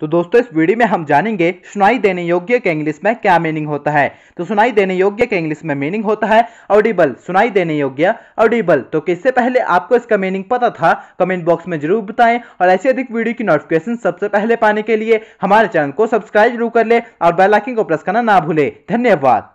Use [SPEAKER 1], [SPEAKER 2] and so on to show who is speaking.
[SPEAKER 1] तो दोस्तों इस वीडियो में हम जानेंगे सुनाई देने योग्य के इंग्लिश में क्या मीनिंग होता है तो सुनाई देने योग्य के इंग्लिश में मीनिंग होता है ऑडिबल सुनाई देने योग्य ऑडिबल तो किससे पहले आपको इसका मीनिंग पता था कमेंट बॉक्स में जरूर बताएं और ऐसे अधिक वीडियो की नोटिफिकेशन सबसे पहले पाने के लिए हमारे चैनल को सब्सक्राइब जरूर कर ले और बेलाइकिन को प्रेस करना ना भूले धन्यवाद